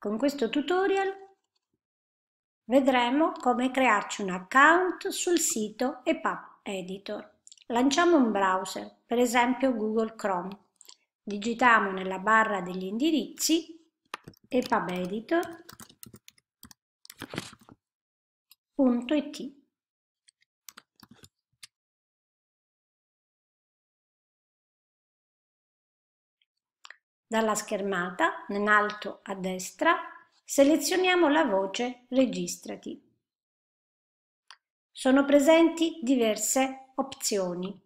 Con questo tutorial vedremo come crearci un account sul sito EPUB Editor. Lanciamo un browser, per esempio Google Chrome. Digitiamo nella barra degli indirizzi EPUB Dalla schermata, in alto a destra, selezioniamo la voce Registrati. Sono presenti diverse opzioni.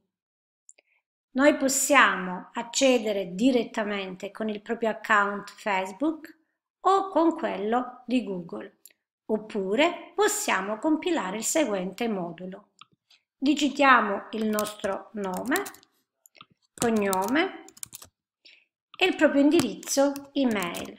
Noi possiamo accedere direttamente con il proprio account Facebook o con quello di Google, oppure possiamo compilare il seguente modulo. Digitiamo il nostro nome, cognome, e il proprio indirizzo email.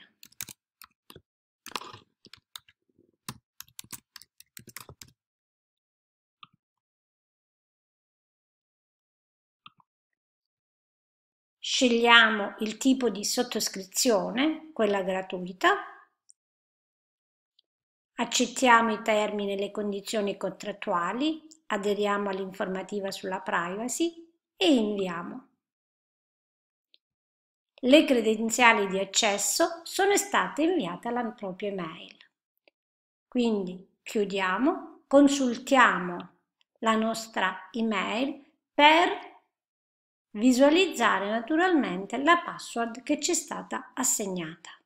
Scegliamo il tipo di sottoscrizione, quella gratuita. Accettiamo i termini e le condizioni contrattuali, aderiamo all'informativa sulla privacy e inviamo. Le credenziali di accesso sono state inviate alla propria email. Quindi chiudiamo, consultiamo la nostra email per visualizzare naturalmente la password che ci è stata assegnata.